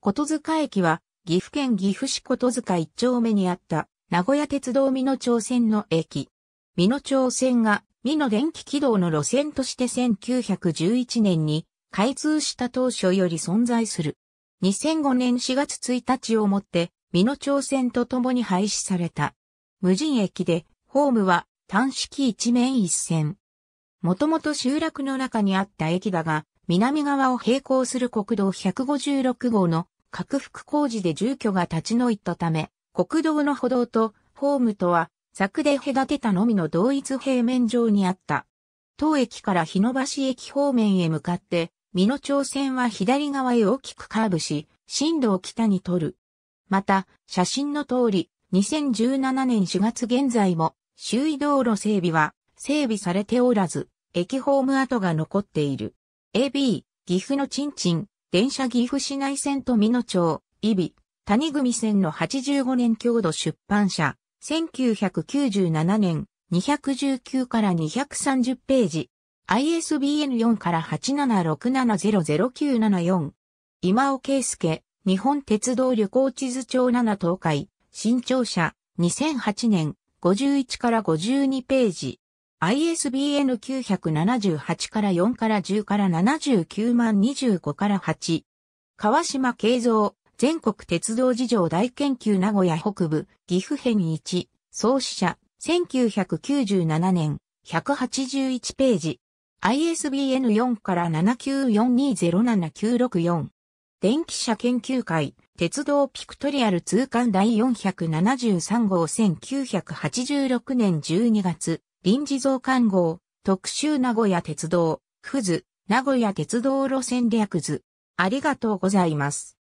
琴塚駅は、岐阜県岐阜市琴塚一丁目にあった、名古屋鉄道美濃町線の駅。美濃町線が、美濃電気軌道の路線として1911年に、開通した当初より存在する。2005年4月1日をもって、美濃町線と共に廃止された。無人駅で、ホームは単式一面一線。もともと集落の中にあった駅だが、南側を並行する国道156号の拡幅工事で住居が立ち退いたため、国道の歩道とホームとは柵で隔てたのみの同一平面上にあった。当駅から日野橋駅方面へ向かって、美の町線は左側へ大きくカーブし、進路を北に取る。また、写真の通り、2017年4月現在も、周囲道路整備は整備されておらず、駅ホーム跡が残っている。AB、岐阜のちんちん、電車岐阜市内線富野町、伊比、谷組線の85年強度出版社、1997年、219から230ページ、ISBN4 から8 7 6 7 0 0 9 7 4今尾圭介、日本鉄道旅行地図帳7東海、新庁舎、2008年、51から52ページ。ISBN 978から4から10から79万25から8。川島慶三、全国鉄道事情大研究名古屋北部、岐阜編1、創始者、1997年、181ページ。ISBN 4から79420794。電気車研究会、鉄道ピクトリアル通貫第473号1986年12月。臨時増刊号、特集名古屋鉄道、ふず、名古屋鉄道路線略図。ありがとうございます。